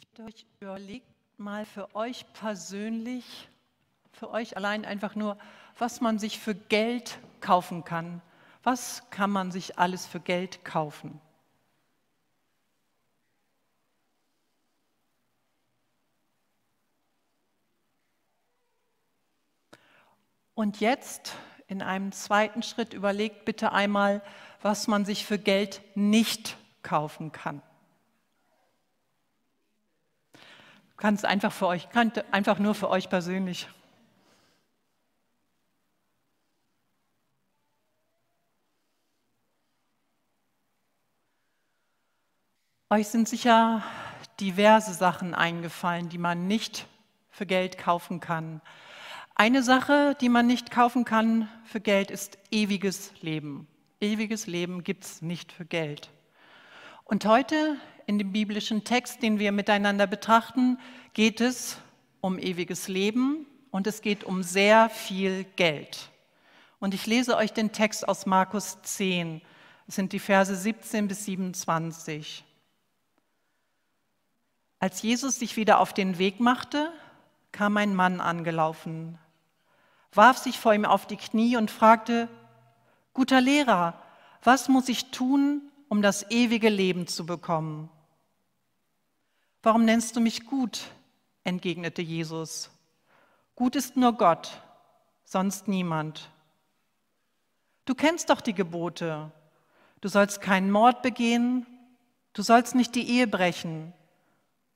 Ich bitte euch, überlegt mal für euch persönlich, für euch allein einfach nur, was man sich für Geld kaufen kann. Was kann man sich alles für Geld kaufen? Und jetzt in einem zweiten Schritt überlegt bitte einmal, was man sich für Geld nicht kaufen kann. ganz einfach für euch, einfach nur für euch persönlich. Euch sind sicher diverse Sachen eingefallen, die man nicht für Geld kaufen kann. Eine Sache, die man nicht kaufen kann für Geld, ist ewiges Leben. Ewiges Leben gibt es nicht für Geld. Und heute in dem biblischen Text, den wir miteinander betrachten, geht es um ewiges Leben und es geht um sehr viel Geld. Und ich lese euch den Text aus Markus 10. Es sind die Verse 17 bis 27. Als Jesus sich wieder auf den Weg machte, kam ein Mann angelaufen, warf sich vor ihm auf die Knie und fragte, Guter Lehrer, was muss ich tun, um das ewige Leben zu bekommen. Warum nennst du mich gut? entgegnete Jesus. Gut ist nur Gott, sonst niemand. Du kennst doch die Gebote. Du sollst keinen Mord begehen, du sollst nicht die Ehe brechen,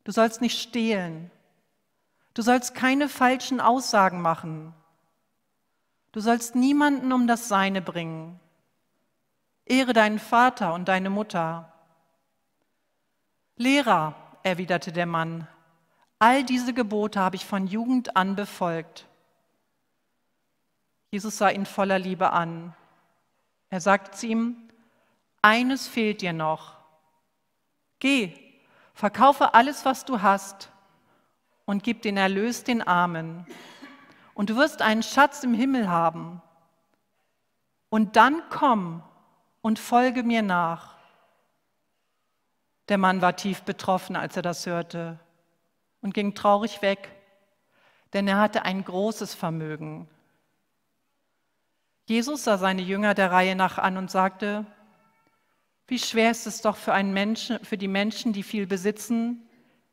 du sollst nicht stehlen, du sollst keine falschen Aussagen machen, du sollst niemanden um das Seine bringen, Ehre deinen Vater und deine Mutter. Lehrer, erwiderte der Mann, all diese Gebote habe ich von Jugend an befolgt. Jesus sah ihn voller Liebe an. Er sagt zu ihm, eines fehlt dir noch. Geh, verkaufe alles, was du hast und gib den Erlös den Armen. Und du wirst einen Schatz im Himmel haben. Und dann komm und folge mir nach. Der Mann war tief betroffen, als er das hörte und ging traurig weg, denn er hatte ein großes Vermögen. Jesus sah seine Jünger der Reihe nach an und sagte, wie schwer ist es doch für, einen Menschen, für die Menschen, die viel besitzen,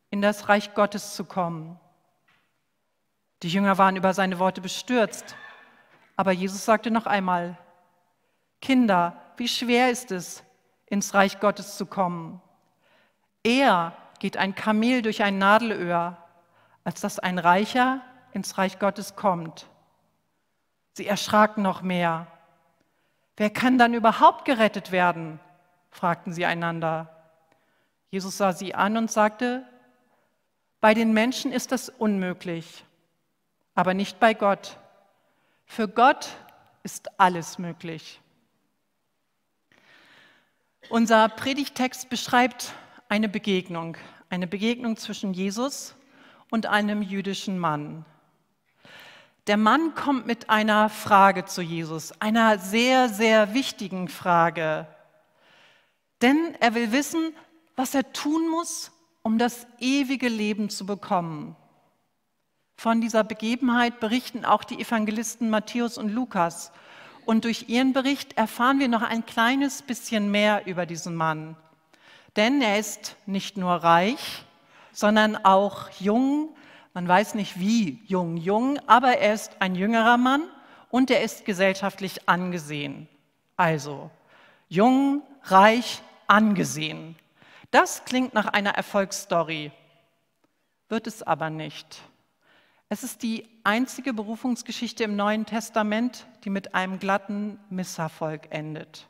in das Reich Gottes zu kommen. Die Jünger waren über seine Worte bestürzt, aber Jesus sagte noch einmal, Kinder, wie schwer ist es, ins Reich Gottes zu kommen. Eher geht ein Kamel durch ein Nadelöhr, als dass ein Reicher ins Reich Gottes kommt. Sie erschraken noch mehr. Wer kann dann überhaupt gerettet werden? fragten sie einander. Jesus sah sie an und sagte, bei den Menschen ist das unmöglich, aber nicht bei Gott. Für Gott ist alles möglich. Unser Predigtext beschreibt eine Begegnung, eine Begegnung zwischen Jesus und einem jüdischen Mann. Der Mann kommt mit einer Frage zu Jesus, einer sehr, sehr wichtigen Frage. Denn er will wissen, was er tun muss, um das ewige Leben zu bekommen. Von dieser Begebenheit berichten auch die Evangelisten Matthäus und Lukas und durch ihren Bericht erfahren wir noch ein kleines bisschen mehr über diesen Mann. Denn er ist nicht nur reich, sondern auch jung. Man weiß nicht wie jung, jung, aber er ist ein jüngerer Mann und er ist gesellschaftlich angesehen. Also jung, reich, angesehen. Das klingt nach einer Erfolgsstory, wird es aber nicht. Es ist die einzige Berufungsgeschichte im Neuen Testament, die mit einem glatten Misserfolg endet.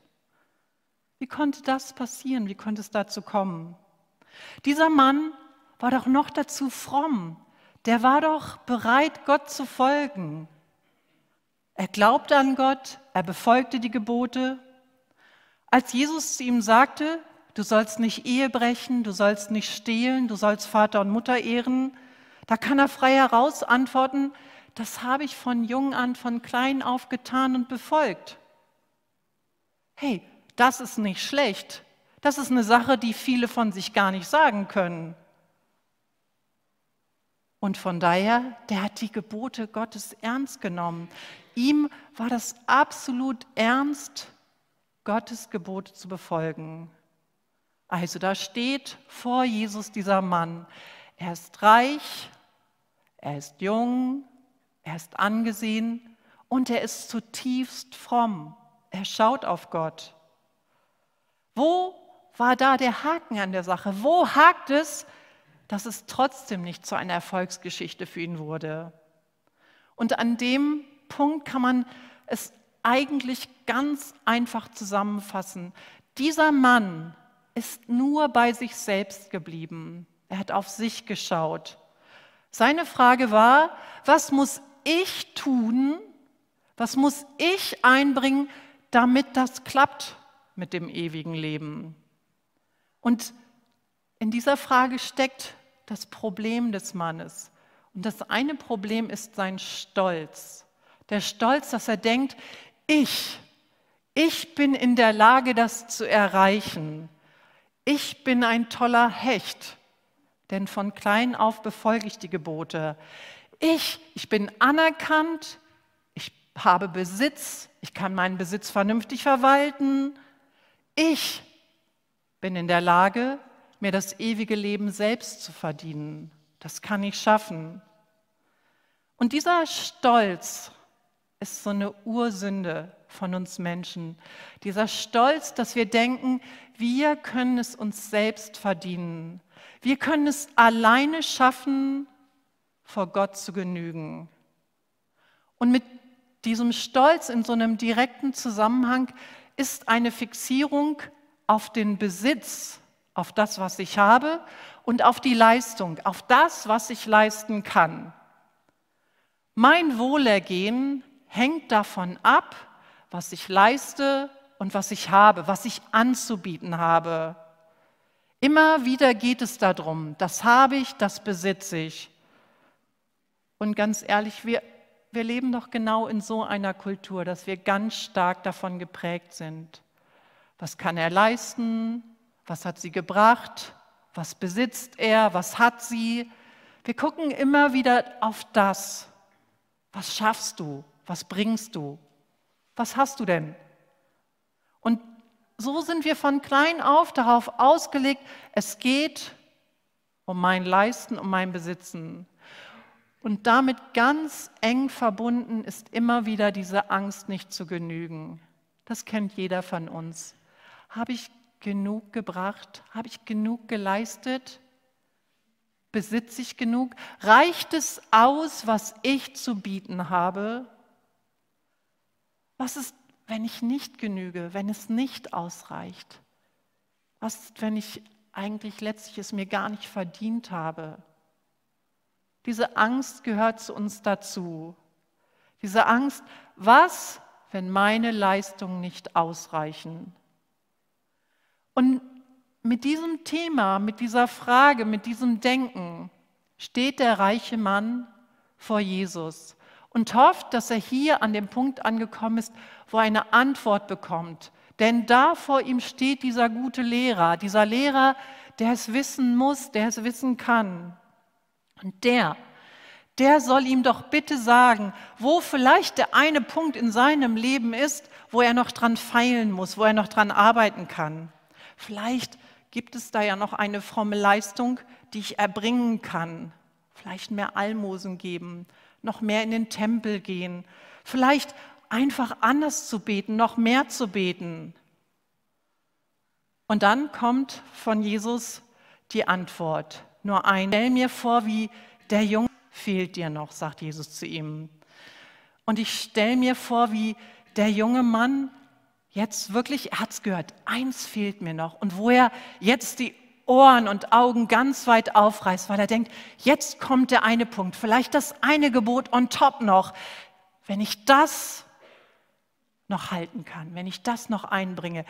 Wie konnte das passieren? Wie konnte es dazu kommen? Dieser Mann war doch noch dazu fromm. Der war doch bereit, Gott zu folgen. Er glaubte an Gott, er befolgte die Gebote. Als Jesus zu ihm sagte, du sollst nicht Ehe brechen, du sollst nicht stehlen, du sollst Vater und Mutter ehren, da kann er frei heraus antworten, das habe ich von jung an, von klein auf getan und befolgt. Hey, das ist nicht schlecht. Das ist eine Sache, die viele von sich gar nicht sagen können. Und von daher, der hat die Gebote Gottes ernst genommen. Ihm war das absolut ernst, Gottes Gebote zu befolgen. Also da steht vor Jesus dieser Mann. Er ist reich, er ist jung, er ist angesehen und er ist zutiefst fromm. Er schaut auf Gott. Wo war da der Haken an der Sache? Wo hakt es, dass es trotzdem nicht zu einer Erfolgsgeschichte für ihn wurde? Und an dem Punkt kann man es eigentlich ganz einfach zusammenfassen. Dieser Mann ist nur bei sich selbst geblieben. Er hat auf sich geschaut. Seine Frage war, was muss ich tun, was muss ich einbringen, damit das klappt mit dem ewigen Leben? Und in dieser Frage steckt das Problem des Mannes. Und das eine Problem ist sein Stolz. Der Stolz, dass er denkt, ich, ich bin in der Lage, das zu erreichen. Ich bin ein toller Hecht denn von klein auf befolge ich die Gebote. Ich, ich bin anerkannt, ich habe Besitz, ich kann meinen Besitz vernünftig verwalten. Ich bin in der Lage, mir das ewige Leben selbst zu verdienen. Das kann ich schaffen. Und dieser Stolz ist so eine Ursünde von uns Menschen. Dieser Stolz, dass wir denken, wir können es uns selbst verdienen. Wir können es alleine schaffen, vor Gott zu genügen. Und mit diesem Stolz in so einem direkten Zusammenhang ist eine Fixierung auf den Besitz, auf das, was ich habe und auf die Leistung, auf das, was ich leisten kann. Mein Wohlergehen hängt davon ab, was ich leiste und was ich habe, was ich anzubieten habe. Immer wieder geht es darum, das habe ich, das besitze ich. Und ganz ehrlich, wir, wir leben doch genau in so einer Kultur, dass wir ganz stark davon geprägt sind. Was kann er leisten? Was hat sie gebracht? Was besitzt er? Was hat sie? Wir gucken immer wieder auf das. Was schaffst du? Was bringst du? Was hast du denn? Und so sind wir von klein auf darauf ausgelegt, es geht um mein Leisten, um mein Besitzen. Und damit ganz eng verbunden ist immer wieder diese Angst, nicht zu genügen. Das kennt jeder von uns. Habe ich genug gebracht? Habe ich genug geleistet? Besitze ich genug? Reicht es aus, was ich zu bieten habe? Was ist wenn ich nicht genüge, wenn es nicht ausreicht? Was ist, wenn ich eigentlich letztlich es mir gar nicht verdient habe? Diese Angst gehört zu uns dazu. Diese Angst, was, wenn meine Leistungen nicht ausreichen? Und mit diesem Thema, mit dieser Frage, mit diesem Denken steht der reiche Mann vor Jesus und hofft, dass er hier an dem Punkt angekommen ist, wo er eine Antwort bekommt. Denn da vor ihm steht dieser gute Lehrer, dieser Lehrer, der es wissen muss, der es wissen kann. Und der, der soll ihm doch bitte sagen, wo vielleicht der eine Punkt in seinem Leben ist, wo er noch dran feilen muss, wo er noch dran arbeiten kann. Vielleicht gibt es da ja noch eine fromme Leistung, die ich erbringen kann. Vielleicht mehr Almosen geben noch mehr in den Tempel gehen, vielleicht einfach anders zu beten, noch mehr zu beten. Und dann kommt von Jesus die Antwort, nur ein. Stell mir vor, wie der Junge fehlt dir noch, sagt Jesus zu ihm. Und ich stelle mir vor, wie der junge Mann jetzt wirklich, er hat es gehört, eins fehlt mir noch. Und wo er jetzt die Ohren und Augen ganz weit aufreißt, weil er denkt, jetzt kommt der eine Punkt, vielleicht das eine Gebot on top noch. Wenn ich das noch halten kann, wenn ich das noch einbringe,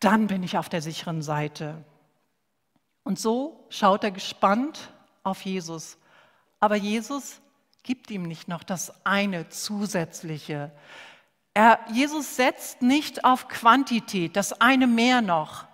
dann bin ich auf der sicheren Seite. Und so schaut er gespannt auf Jesus. Aber Jesus gibt ihm nicht noch das eine zusätzliche. Er, Jesus setzt nicht auf Quantität, das eine mehr noch,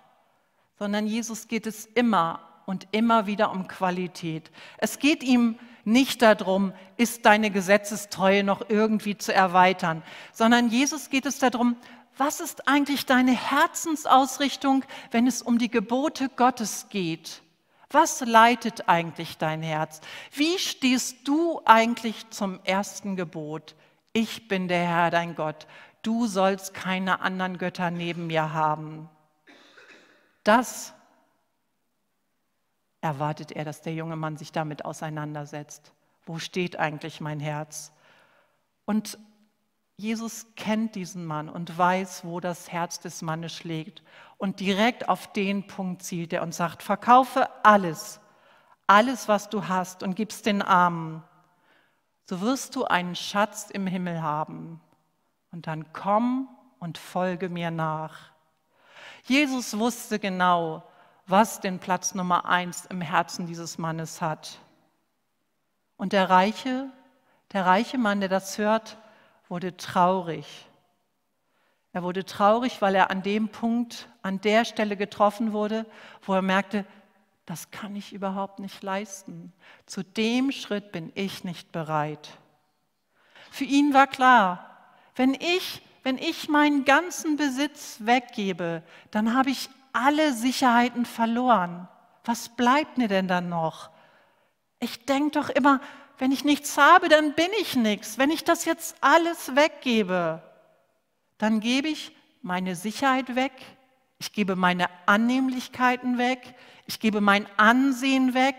sondern Jesus geht es immer und immer wieder um Qualität. Es geht ihm nicht darum, ist deine Gesetzestreue noch irgendwie zu erweitern, sondern Jesus geht es darum, was ist eigentlich deine Herzensausrichtung, wenn es um die Gebote Gottes geht? Was leitet eigentlich dein Herz? Wie stehst du eigentlich zum ersten Gebot? Ich bin der Herr, dein Gott. Du sollst keine anderen Götter neben mir haben. Das erwartet er, dass der junge Mann sich damit auseinandersetzt. Wo steht eigentlich mein Herz? Und Jesus kennt diesen Mann und weiß, wo das Herz des Mannes schlägt. Und direkt auf den Punkt zielt er und sagt, verkaufe alles, alles, was du hast und gib's den Armen. So wirst du einen Schatz im Himmel haben. Und dann komm und folge mir nach. Jesus wusste genau, was den Platz Nummer eins im Herzen dieses Mannes hat. Und der reiche, der reiche Mann, der das hört, wurde traurig. Er wurde traurig, weil er an dem Punkt, an der Stelle getroffen wurde, wo er merkte, das kann ich überhaupt nicht leisten. Zu dem Schritt bin ich nicht bereit. Für ihn war klar, wenn ich wenn ich meinen ganzen Besitz weggebe, dann habe ich alle Sicherheiten verloren. Was bleibt mir denn dann noch? Ich denke doch immer, wenn ich nichts habe, dann bin ich nichts. Wenn ich das jetzt alles weggebe, dann gebe ich meine Sicherheit weg, ich gebe meine Annehmlichkeiten weg, ich gebe mein Ansehen weg,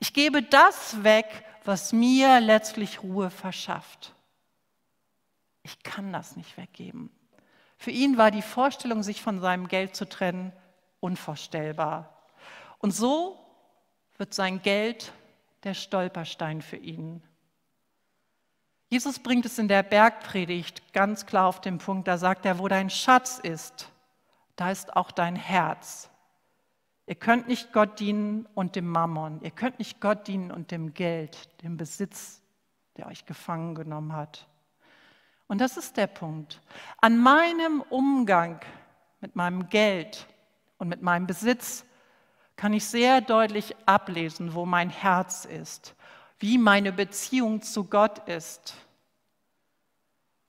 ich gebe das weg, was mir letztlich Ruhe verschafft ich kann das nicht weggeben. Für ihn war die Vorstellung, sich von seinem Geld zu trennen, unvorstellbar. Und so wird sein Geld der Stolperstein für ihn. Jesus bringt es in der Bergpredigt ganz klar auf den Punkt, da sagt er, wo dein Schatz ist, da ist auch dein Herz. Ihr könnt nicht Gott dienen und dem Mammon, ihr könnt nicht Gott dienen und dem Geld, dem Besitz, der euch gefangen genommen hat. Und das ist der Punkt. An meinem Umgang mit meinem Geld und mit meinem Besitz kann ich sehr deutlich ablesen, wo mein Herz ist, wie meine Beziehung zu Gott ist.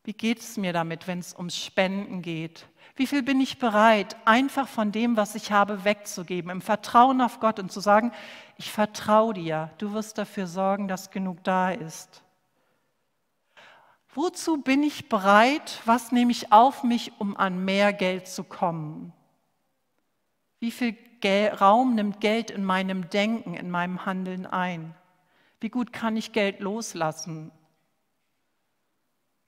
Wie geht es mir damit, wenn es ums Spenden geht? Wie viel bin ich bereit, einfach von dem, was ich habe, wegzugeben, im Vertrauen auf Gott und zu sagen, ich vertraue dir, du wirst dafür sorgen, dass genug da ist. Wozu bin ich bereit? Was nehme ich auf mich, um an mehr Geld zu kommen? Wie viel Raum nimmt Geld in meinem Denken, in meinem Handeln ein? Wie gut kann ich Geld loslassen?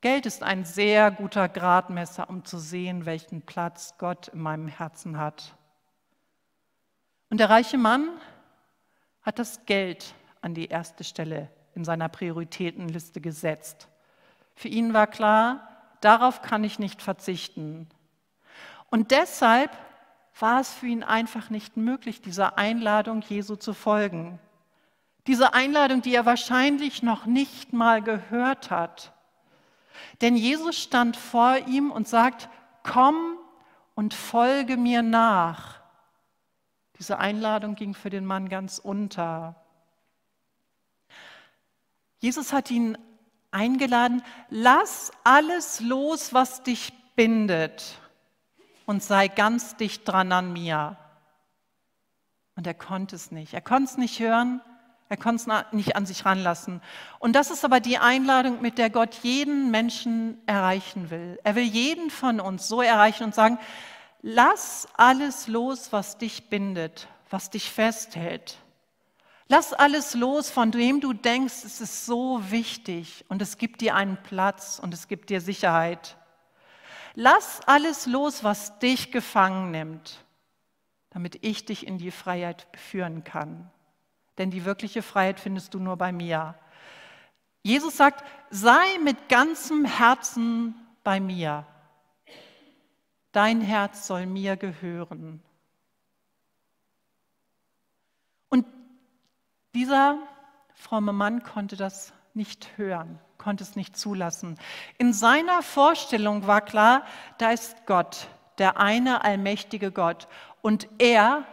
Geld ist ein sehr guter Gradmesser, um zu sehen, welchen Platz Gott in meinem Herzen hat. Und der reiche Mann hat das Geld an die erste Stelle in seiner Prioritätenliste gesetzt. Für ihn war klar, darauf kann ich nicht verzichten. Und deshalb war es für ihn einfach nicht möglich, dieser Einladung Jesu zu folgen. Diese Einladung, die er wahrscheinlich noch nicht mal gehört hat. Denn Jesus stand vor ihm und sagt, komm und folge mir nach. Diese Einladung ging für den Mann ganz unter. Jesus hat ihn eingeladen, lass alles los, was dich bindet und sei ganz dicht dran an mir. Und er konnte es nicht. Er konnte es nicht hören. Er konnte es nicht an sich ranlassen. Und das ist aber die Einladung, mit der Gott jeden Menschen erreichen will. Er will jeden von uns so erreichen und sagen, lass alles los, was dich bindet, was dich festhält. Lass alles los, von dem du denkst, es ist so wichtig und es gibt dir einen Platz und es gibt dir Sicherheit. Lass alles los, was dich gefangen nimmt, damit ich dich in die Freiheit führen kann. Denn die wirkliche Freiheit findest du nur bei mir. Jesus sagt, sei mit ganzem Herzen bei mir. Dein Herz soll mir gehören. Dieser fromme Mann konnte das nicht hören, konnte es nicht zulassen. In seiner Vorstellung war klar, da ist Gott, der eine allmächtige Gott. Und er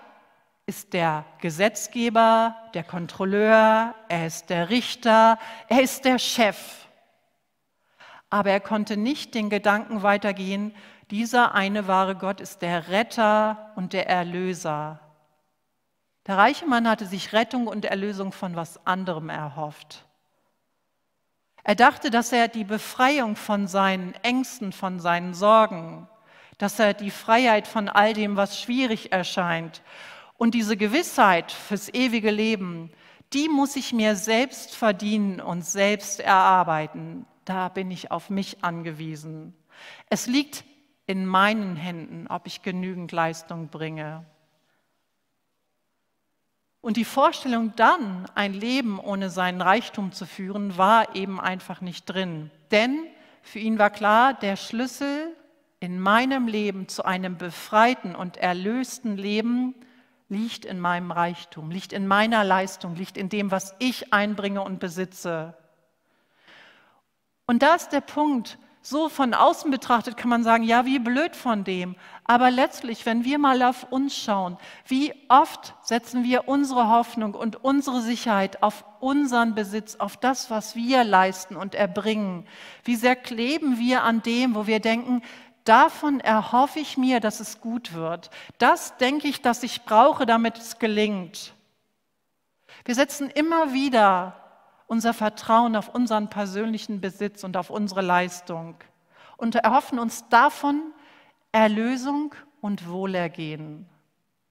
ist der Gesetzgeber, der Kontrolleur, er ist der Richter, er ist der Chef. Aber er konnte nicht den Gedanken weitergehen, dieser eine wahre Gott ist der Retter und der Erlöser. Der reiche Mann hatte sich Rettung und Erlösung von was anderem erhofft. Er dachte, dass er die Befreiung von seinen Ängsten, von seinen Sorgen, dass er die Freiheit von all dem, was schwierig erscheint und diese Gewissheit fürs ewige Leben, die muss ich mir selbst verdienen und selbst erarbeiten. Da bin ich auf mich angewiesen. Es liegt in meinen Händen, ob ich genügend Leistung bringe. Und die Vorstellung dann, ein Leben ohne seinen Reichtum zu führen, war eben einfach nicht drin. Denn für ihn war klar, der Schlüssel in meinem Leben zu einem befreiten und erlösten Leben liegt in meinem Reichtum, liegt in meiner Leistung, liegt in dem, was ich einbringe und besitze. Und da ist der Punkt, so von außen betrachtet kann man sagen, ja, wie blöd von dem. Aber letztlich, wenn wir mal auf uns schauen, wie oft setzen wir unsere Hoffnung und unsere Sicherheit auf unseren Besitz, auf das, was wir leisten und erbringen? Wie sehr kleben wir an dem, wo wir denken, davon erhoffe ich mir, dass es gut wird. Das denke ich, dass ich brauche, damit es gelingt. Wir setzen immer wieder unser Vertrauen auf unseren persönlichen Besitz und auf unsere Leistung und erhoffen uns davon Erlösung und Wohlergehen.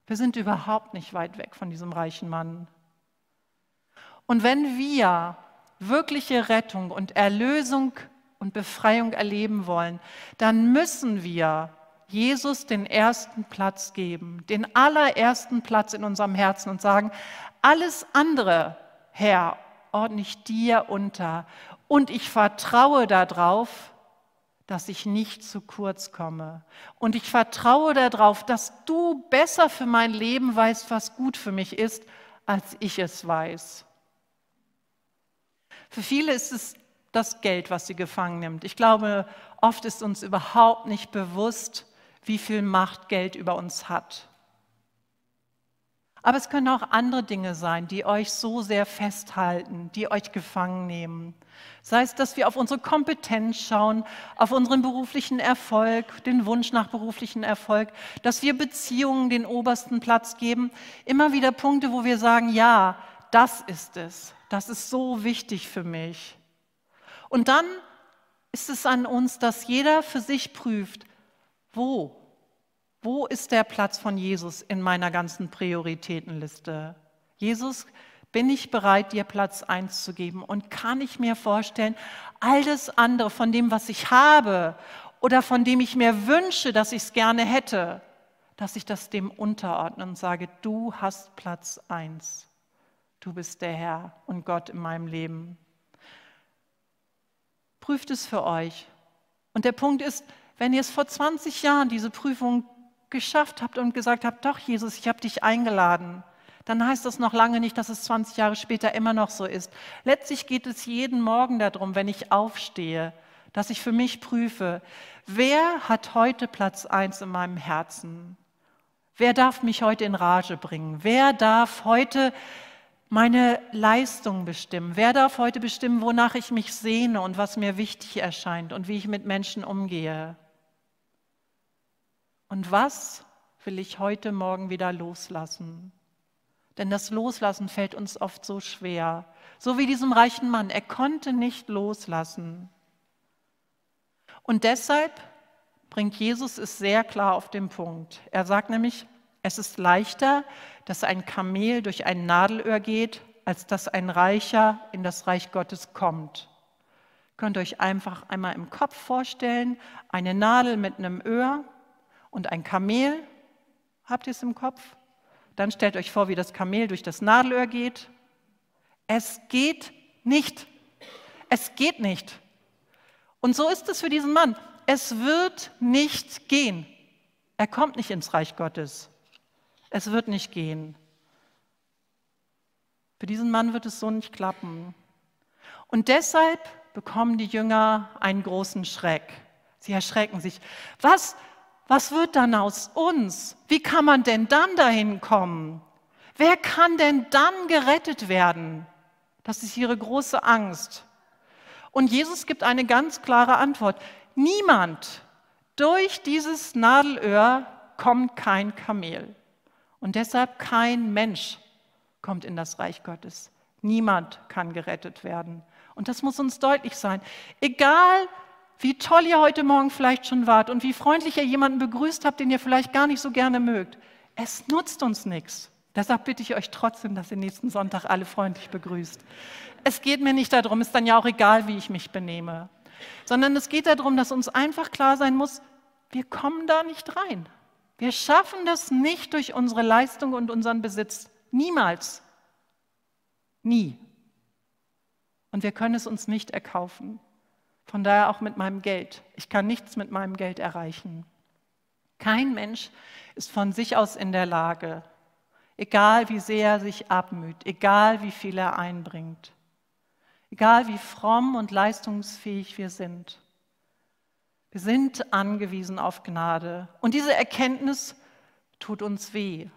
Wir sind überhaupt nicht weit weg von diesem reichen Mann. Und wenn wir wirkliche Rettung und Erlösung und Befreiung erleben wollen, dann müssen wir Jesus den ersten Platz geben, den allerersten Platz in unserem Herzen und sagen, alles andere, Herr, ordne ich dir unter und ich vertraue darauf, dass ich nicht zu kurz komme. Und ich vertraue darauf, dass du besser für mein Leben weißt, was gut für mich ist, als ich es weiß. Für viele ist es das Geld, was sie gefangen nimmt. Ich glaube, oft ist uns überhaupt nicht bewusst, wie viel Macht Geld über uns hat. Aber es können auch andere Dinge sein, die euch so sehr festhalten, die euch gefangen nehmen. Sei es, dass wir auf unsere Kompetenz schauen, auf unseren beruflichen Erfolg, den Wunsch nach beruflichen Erfolg, dass wir Beziehungen den obersten Platz geben. Immer wieder Punkte, wo wir sagen, ja, das ist es. Das ist so wichtig für mich. Und dann ist es an uns, dass jeder für sich prüft, wo wo ist der Platz von Jesus in meiner ganzen Prioritätenliste? Jesus, bin ich bereit, dir Platz 1 zu geben? Und kann ich mir vorstellen, all das andere von dem, was ich habe oder von dem ich mir wünsche, dass ich es gerne hätte, dass ich das dem unterordne und sage, du hast Platz 1. Du bist der Herr und Gott in meinem Leben. Prüft es für euch. Und der Punkt ist, wenn ihr es vor 20 Jahren diese Prüfung geschafft habt und gesagt habt, doch Jesus, ich habe dich eingeladen, dann heißt das noch lange nicht, dass es 20 Jahre später immer noch so ist. Letztlich geht es jeden Morgen darum, wenn ich aufstehe, dass ich für mich prüfe, wer hat heute Platz 1 in meinem Herzen? Wer darf mich heute in Rage bringen? Wer darf heute meine Leistung bestimmen? Wer darf heute bestimmen, wonach ich mich sehne und was mir wichtig erscheint und wie ich mit Menschen umgehe? Und was will ich heute Morgen wieder loslassen? Denn das Loslassen fällt uns oft so schwer. So wie diesem reichen Mann. Er konnte nicht loslassen. Und deshalb bringt Jesus es sehr klar auf den Punkt. Er sagt nämlich, es ist leichter, dass ein Kamel durch ein Nadelöhr geht, als dass ein Reicher in das Reich Gottes kommt. könnt ihr euch einfach einmal im Kopf vorstellen, eine Nadel mit einem Öhr und ein Kamel. Habt ihr es im Kopf? Dann stellt euch vor, wie das Kamel durch das Nadelöhr geht. Es geht nicht. Es geht nicht. Und so ist es für diesen Mann. Es wird nicht gehen. Er kommt nicht ins Reich Gottes. Es wird nicht gehen. Für diesen Mann wird es so nicht klappen. Und deshalb bekommen die Jünger einen großen Schreck. Sie erschrecken sich. Was? Was wird dann aus uns? Wie kann man denn dann dahin kommen? Wer kann denn dann gerettet werden? Das ist ihre große Angst. Und Jesus gibt eine ganz klare Antwort. Niemand. Durch dieses Nadelöhr kommt kein Kamel. Und deshalb kein Mensch kommt in das Reich Gottes. Niemand kann gerettet werden. Und das muss uns deutlich sein. Egal, wie toll ihr heute Morgen vielleicht schon wart und wie freundlich ihr jemanden begrüßt habt, den ihr vielleicht gar nicht so gerne mögt. Es nutzt uns nichts. Deshalb bitte ich euch trotzdem, dass ihr nächsten Sonntag alle freundlich begrüßt. Es geht mir nicht darum, ist dann ja auch egal, wie ich mich benehme, sondern es geht darum, dass uns einfach klar sein muss, wir kommen da nicht rein. Wir schaffen das nicht durch unsere Leistung und unseren Besitz. Niemals. Nie. Und wir können es uns nicht erkaufen. Von daher auch mit meinem Geld. Ich kann nichts mit meinem Geld erreichen. Kein Mensch ist von sich aus in der Lage, egal wie sehr er sich abmüht, egal wie viel er einbringt, egal wie fromm und leistungsfähig wir sind. Wir sind angewiesen auf Gnade. Und diese Erkenntnis tut uns weh.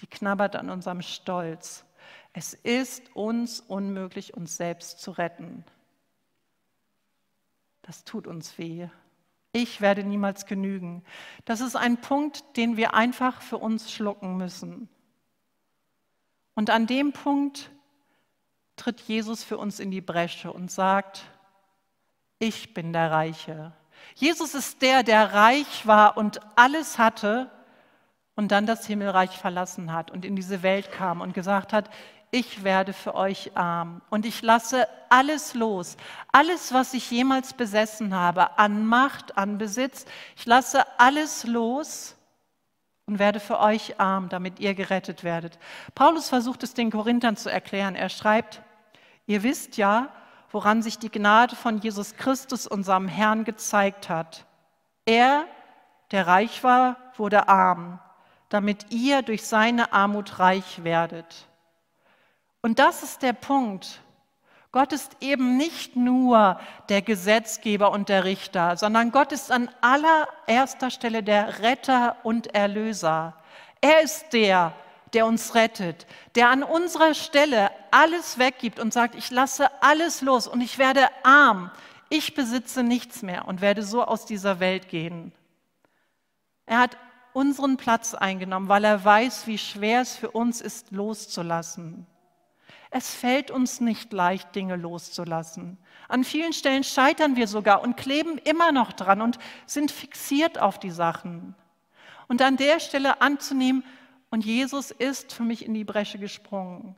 Die knabbert an unserem Stolz. Es ist uns unmöglich, uns selbst zu retten das tut uns weh. Ich werde niemals genügen. Das ist ein Punkt, den wir einfach für uns schlucken müssen. Und an dem Punkt tritt Jesus für uns in die Bresche und sagt, ich bin der Reiche. Jesus ist der, der reich war und alles hatte und dann das Himmelreich verlassen hat und in diese Welt kam und gesagt hat, ich werde für euch arm und ich lasse alles los, alles, was ich jemals besessen habe, an Macht, an Besitz, ich lasse alles los und werde für euch arm, damit ihr gerettet werdet. Paulus versucht es den Korinthern zu erklären. Er schreibt, ihr wisst ja, woran sich die Gnade von Jesus Christus, unserem Herrn, gezeigt hat. Er, der reich war, wurde arm, damit ihr durch seine Armut reich werdet. Und das ist der Punkt. Gott ist eben nicht nur der Gesetzgeber und der Richter, sondern Gott ist an allererster Stelle der Retter und Erlöser. Er ist der, der uns rettet, der an unserer Stelle alles weggibt und sagt, ich lasse alles los und ich werde arm, ich besitze nichts mehr und werde so aus dieser Welt gehen. Er hat unseren Platz eingenommen, weil er weiß, wie schwer es für uns ist, loszulassen. Es fällt uns nicht leicht, Dinge loszulassen. An vielen Stellen scheitern wir sogar und kleben immer noch dran und sind fixiert auf die Sachen. Und an der Stelle anzunehmen, und Jesus ist für mich in die Bresche gesprungen.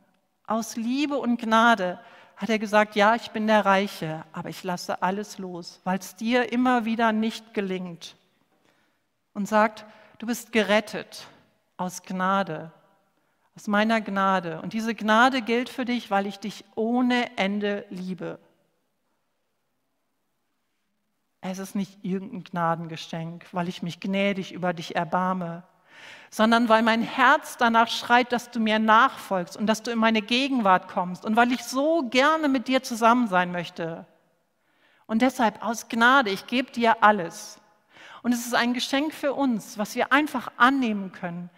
Aus Liebe und Gnade hat er gesagt, ja, ich bin der Reiche, aber ich lasse alles los, weil es dir immer wieder nicht gelingt. Und sagt, du bist gerettet aus Gnade aus meiner Gnade. Und diese Gnade gilt für dich, weil ich dich ohne Ende liebe. Es ist nicht irgendein Gnadengeschenk, weil ich mich gnädig über dich erbarme, sondern weil mein Herz danach schreit, dass du mir nachfolgst und dass du in meine Gegenwart kommst und weil ich so gerne mit dir zusammen sein möchte. Und deshalb aus Gnade, ich gebe dir alles. Und es ist ein Geschenk für uns, was wir einfach annehmen können,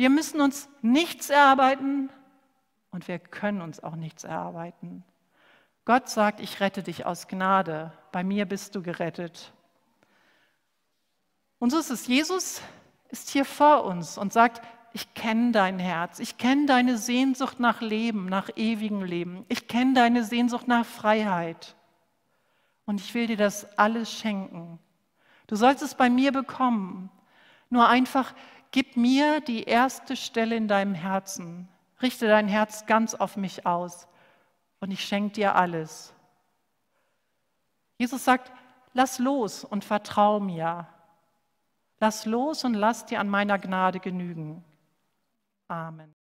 wir müssen uns nichts erarbeiten und wir können uns auch nichts erarbeiten. Gott sagt, ich rette dich aus Gnade, bei mir bist du gerettet. Und so ist es. Jesus ist hier vor uns und sagt, ich kenne dein Herz, ich kenne deine Sehnsucht nach Leben, nach ewigem Leben, ich kenne deine Sehnsucht nach Freiheit. Und ich will dir das alles schenken. Du sollst es bei mir bekommen. Nur einfach Gib mir die erste Stelle in deinem Herzen. Richte dein Herz ganz auf mich aus und ich schenke dir alles. Jesus sagt, lass los und vertrau mir. Lass los und lass dir an meiner Gnade genügen. Amen.